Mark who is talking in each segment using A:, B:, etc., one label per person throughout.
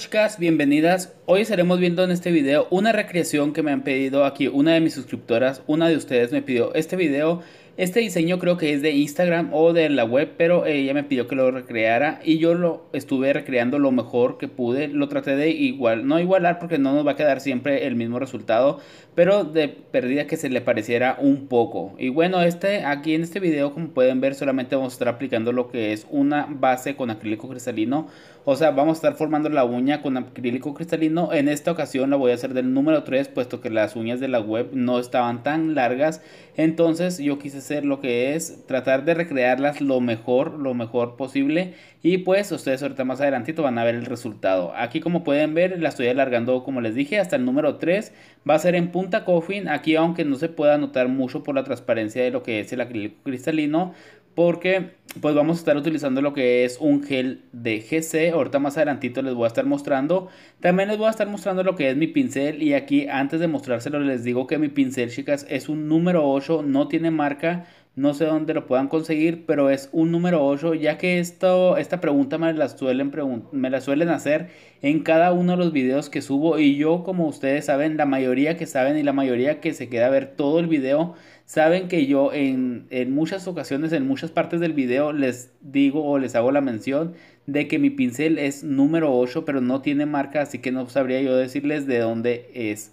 A: chicas, bienvenidas. Hoy estaremos viendo en este video una recreación que me han pedido aquí una de mis suscriptoras, una de ustedes me pidió este video este diseño creo que es de Instagram o de la web, pero eh, ella me pidió que lo recreara y yo lo estuve recreando lo mejor que pude. Lo traté de igual, no igualar porque no nos va a quedar siempre el mismo resultado, pero de pérdida que se le pareciera un poco. Y bueno, este aquí en este video, como pueden ver, solamente vamos a estar aplicando lo que es una base con acrílico cristalino. O sea, vamos a estar formando la uña con acrílico cristalino. En esta ocasión la voy a hacer del número 3, puesto que las uñas de la web no estaban tan largas. Entonces yo quise lo que es tratar de recrearlas lo mejor, lo mejor posible. Y pues ustedes ahorita más adelantito van a ver el resultado. Aquí como pueden ver la estoy alargando como les dije hasta el número 3. Va a ser en punta coffin. Aquí aunque no se pueda notar mucho por la transparencia de lo que es el acrílico cristalino porque pues vamos a estar utilizando lo que es un gel de GC, ahorita más adelantito les voy a estar mostrando, también les voy a estar mostrando lo que es mi pincel y aquí antes de mostrárselo les digo que mi pincel chicas es un número 8, no tiene marca, no sé dónde lo puedan conseguir, pero es un número 8, ya que esto, esta pregunta me la, suelen me la suelen hacer en cada uno de los videos que subo y yo como ustedes saben, la mayoría que saben y la mayoría que se queda a ver todo el video saben que yo en, muchas ocasiones, en muchas partes del video, les digo o les hago la mención de que mi pincel es número 8, pero no tiene marca, así que no sabría yo decirles de dónde es.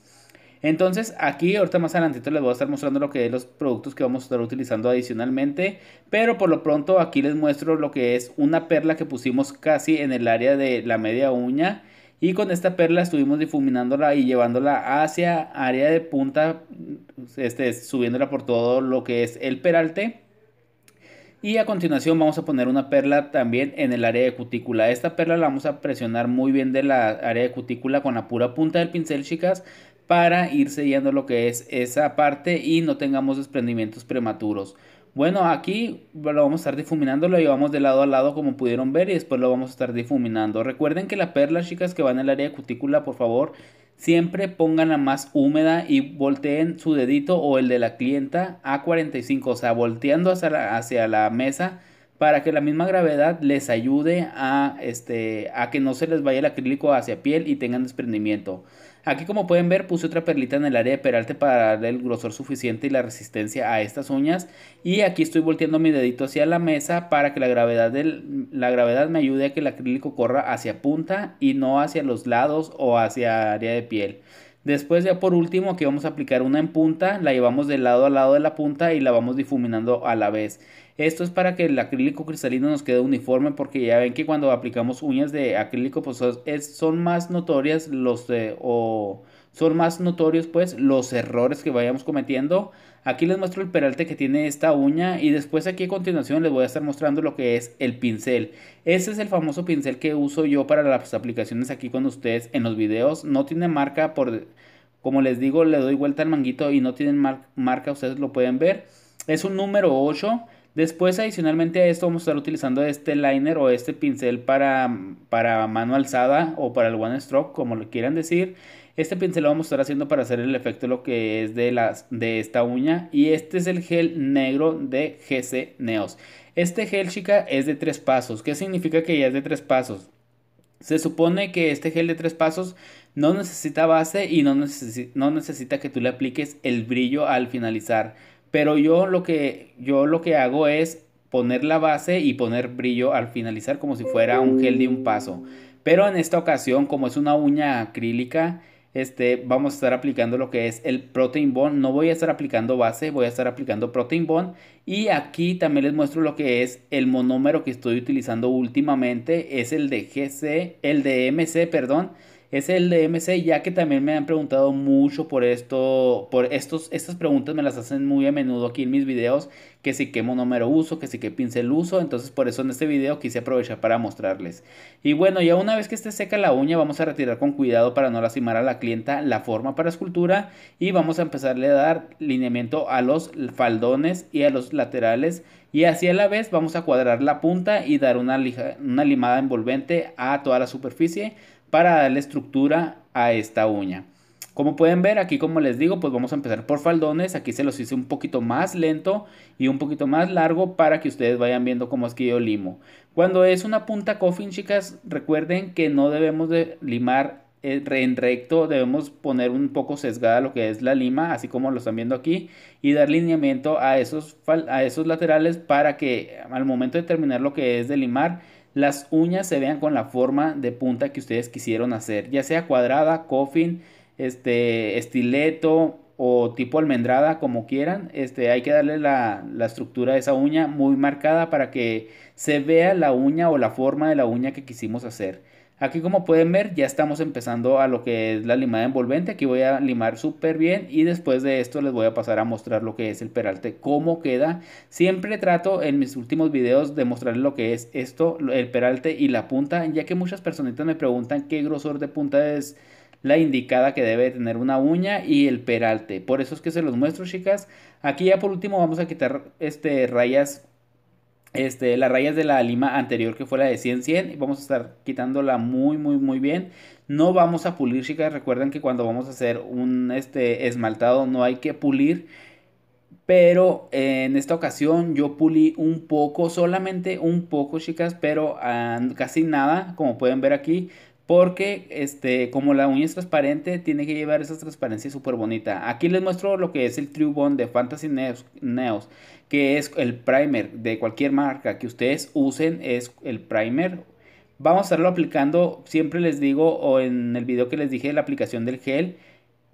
A: Entonces aquí ahorita más adelantito les voy a estar mostrando lo que es los productos que vamos a estar utilizando adicionalmente. Pero por lo pronto aquí les muestro lo que es una perla que pusimos casi en el área de la media uña. Y con esta perla estuvimos difuminándola y llevándola hacia área de punta, este, subiéndola por todo lo que es el peralte. Y a continuación vamos a poner una perla también en el área de cutícula. Esta perla la vamos a presionar muy bien de la área de cutícula con la pura punta del pincel, chicas, para ir sellando lo que es esa parte y no tengamos desprendimientos prematuros. Bueno, aquí lo vamos a estar difuminando, lo llevamos de lado a lado como pudieron ver y después lo vamos a estar difuminando. Recuerden que la perla, chicas, que van al área cutícula, por favor, siempre pongan la más húmeda y volteen su dedito o el de la clienta a 45, o sea, volteando hacia la, hacia la mesa para que la misma gravedad les ayude a, este, a que no se les vaya el acrílico hacia piel y tengan desprendimiento. Aquí como pueden ver puse otra perlita en el área de peralte para darle el grosor suficiente y la resistencia a estas uñas. Y aquí estoy volteando mi dedito hacia la mesa para que la gravedad, la gravedad me ayude a que el acrílico corra hacia punta y no hacia los lados o hacia área de piel. Después ya por último aquí vamos a aplicar una en punta, la llevamos de lado a lado de la punta y la vamos difuminando a la vez. Esto es para que el acrílico cristalino nos quede uniforme porque ya ven que cuando aplicamos uñas de acrílico pues son más notorias los son más notorios pues los errores que vayamos cometiendo. Aquí les muestro el peralte que tiene esta uña y después aquí a continuación les voy a estar mostrando lo que es el pincel. Este es el famoso pincel que uso yo para las aplicaciones aquí con ustedes en los videos. No tiene marca por... Como les digo, le doy vuelta al manguito y no tienen marca, ustedes lo pueden ver. Es un número 8. Después, adicionalmente a esto, vamos a estar utilizando este liner o este pincel para, para mano alzada o para el one stroke, como lo quieran decir. Este pincel lo vamos a estar haciendo para hacer el efecto lo que es de, las, de esta uña. Y este es el gel negro de GC Neos. Este gel, chica, es de tres pasos. ¿Qué significa que ya es de tres pasos? Se supone que este gel de tres pasos no necesita base y no, no necesita que tú le apliques el brillo al finalizar pero yo lo que, yo lo que hago es poner la base y poner brillo al finalizar como si fuera un gel de un paso. Pero en esta ocasión, como es una uña acrílica, este, vamos a estar aplicando lo que es el Protein Bond. No voy a estar aplicando base, voy a estar aplicando Protein Bond. Y aquí también les muestro lo que es el monómero que estoy utilizando últimamente. Es el de GC, el de MC, perdón es el DMC ya que también me han preguntado mucho por esto, por estos, estas preguntas me las hacen muy a menudo aquí en mis videos, que si qué monómero uso, que si qué pincel uso, entonces por eso en este video quise aprovechar para mostrarles. Y bueno, ya una vez que esté seca la uña, vamos a retirar con cuidado para no lastimar a la clienta la forma para escultura y vamos a empezarle a dar lineamiento a los faldones y a los laterales y así a la vez vamos a cuadrar la punta y dar una limada envolvente a toda la superficie para darle estructura a esta uña. Como pueden ver aquí como les digo pues vamos a empezar por faldones, aquí se los hice un poquito más lento y un poquito más largo para que ustedes vayan viendo cómo es que yo limo. Cuando es una punta coffin chicas recuerden que no debemos de limar eh, en recto debemos poner un poco sesgada lo que es la lima, así como lo están viendo aquí, y dar lineamiento a esos, a esos laterales para que al momento de terminar lo que es de limar, las uñas se vean con la forma de punta que ustedes quisieron hacer, ya sea cuadrada, coffin, este, estileto, o tipo almendrada, como quieran. Este, hay que darle la, estructura de esa uña muy marcada para que se vea la uña o la forma de la uña que quisimos hacer. Aquí como pueden ver ya estamos empezando a lo que es la limada envolvente. Aquí voy a limar súper bien y después de esto les voy a pasar a mostrar lo que es el peralte, cómo queda. Siempre trato en mis últimos videos de mostrarles lo que es esto, el peralte y la punta, ya que muchas personitas me preguntan qué grosor de punta es la indicada que debe tener una uña y el peralte. Por eso es que se los muestro, chicas. Aquí ya por último vamos a quitar este, rayas, este, las rayas de la lima anterior que fue la de 100-100. Vamos a estar quitándola muy, muy, muy bien. No vamos a pulir, chicas. Recuerden que cuando vamos a hacer un este, esmaltado no hay que pulir. Pero en esta ocasión yo pulí un poco, solamente un poco chicas, pero ah, casi nada, como pueden ver aquí. Porque este, como la uña es transparente, tiene que llevar esa transparencia súper bonita. Aquí les muestro lo que es el True Bond de Fantasy Neos, que es el primer de cualquier marca que ustedes usen, es el primer. Vamos a estarlo aplicando, siempre les digo, o en el video que les dije, la aplicación del gel.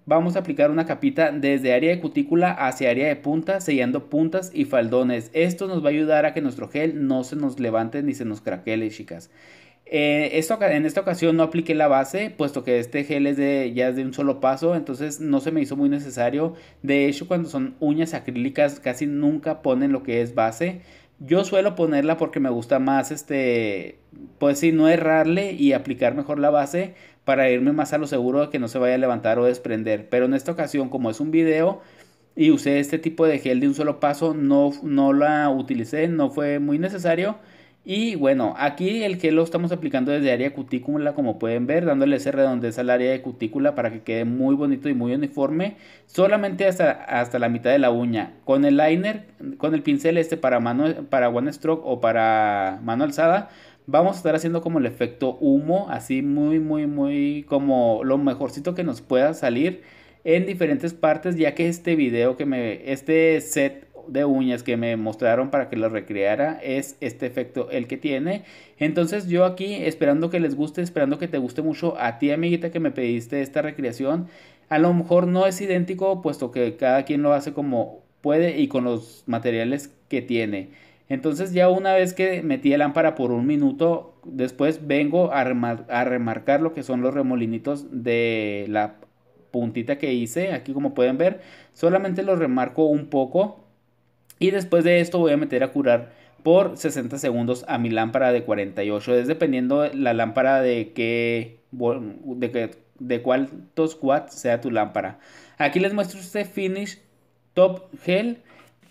A: Vamos a aplicar una capita desde área de cutícula hacia área de punta, sellando puntas y faldones. Esto nos va a ayudar a que nuestro gel no se nos levante ni se nos craquele, chicas. Eh, esto, en esta ocasión no apliqué la base, puesto que este gel es de, ya es de un solo paso, entonces no se me hizo muy necesario. De hecho, cuando son uñas acrílicas casi nunca ponen lo que es base. Yo suelo ponerla porque me gusta más, este, pues sí, no errarle y aplicar mejor la base para irme más a lo seguro de que no se vaya a levantar o desprender. Pero en esta ocasión, como es un video y usé este tipo de gel de un solo paso, no, no la utilicé, no fue muy necesario. Y bueno, aquí el gel lo estamos aplicando desde área cutícula como pueden ver, dándole ese redondez al área de cutícula para que quede muy bonito y muy uniforme, solamente hasta, hasta la mitad de la uña. Con el liner, con el pincel este para, mano, para one stroke o para mano alzada, vamos a estar haciendo como el efecto humo, así muy, muy, muy como lo mejorcito que nos pueda salir en diferentes partes, ya que este video que me, este set de uñas que me mostraron para que lo recreara es este efecto el que tiene. Entonces yo aquí esperando que les guste, esperando que te guste mucho a ti amiguita que me pediste esta recreación. A lo mejor no es idéntico puesto que cada quien lo hace como puede y con los materiales que tiene. Entonces ya una vez que metí la lámpara por un minuto, después vengo a, a remarcar lo que son los remolinitos de la puntita que hice. Aquí como pueden ver, solamente lo remarco un poco y después de esto voy a meter a curar por 60 segundos a mi lámpara de 48. Es dependiendo la lámpara de qué, de, de cuántos watts sea tu lámpara. Aquí les muestro este finish top gel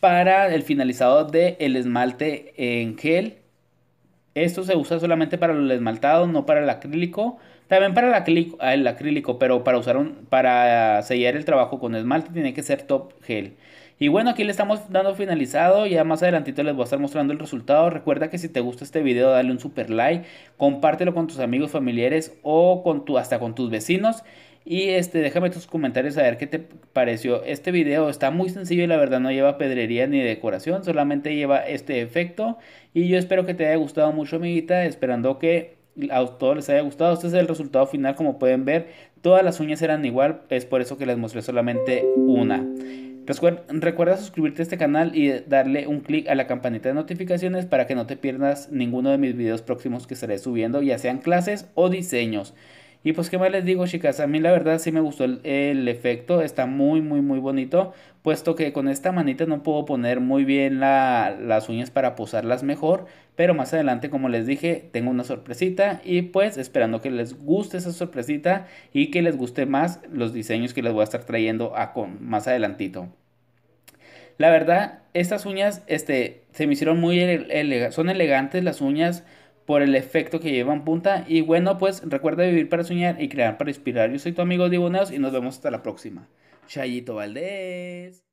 A: para el finalizado del el esmalte en gel. Esto se usa solamente para el esmaltado, no para el acrílico. También para el acrílico, acrílico pero para, usar un, para sellar el trabajo con esmalte tiene que ser top gel. Y bueno, aquí le estamos dando finalizado. Ya más adelantito les voy a estar mostrando el resultado. Recuerda que si te gusta este video, dale un super like. Compártelo con tus amigos, familiares o con tu, hasta con tus vecinos. Y este, déjame tus comentarios a ver qué te pareció este video. Está muy sencillo y la verdad no lleva pedrería ni decoración. Solamente lleva este efecto. Y yo espero que te haya gustado mucho, amiguita. Esperando que a todos les haya gustado. Este es el resultado final, como pueden ver. Todas las uñas eran igual. Es por eso que les mostré solamente una. Recuerda, suscribirte a este canal y darle un clic a la campanita de notificaciones para que no te pierdas ninguno de mis videos próximos que estaré subiendo, ya sean clases o diseños. Y pues qué más les digo chicas, a mí la verdad sí me gustó el, efecto, está muy muy muy bonito, puesto que con esta manita no puedo poner muy bien las uñas para posarlas mejor, pero más adelante como les dije tengo una sorpresita y pues esperando que les guste esa sorpresita y que les guste más los diseños que les voy a estar trayendo a con, más adelantito. La verdad, estas uñas este, se me hicieron muy, elegantes, son elegantes las uñas, por el efecto que llevan punta. Y bueno, pues recuerda vivir para soñar y crear para inspirar. Yo soy tu amigo Dibuneos. y nos vemos hasta la próxima. Chayito Valdés.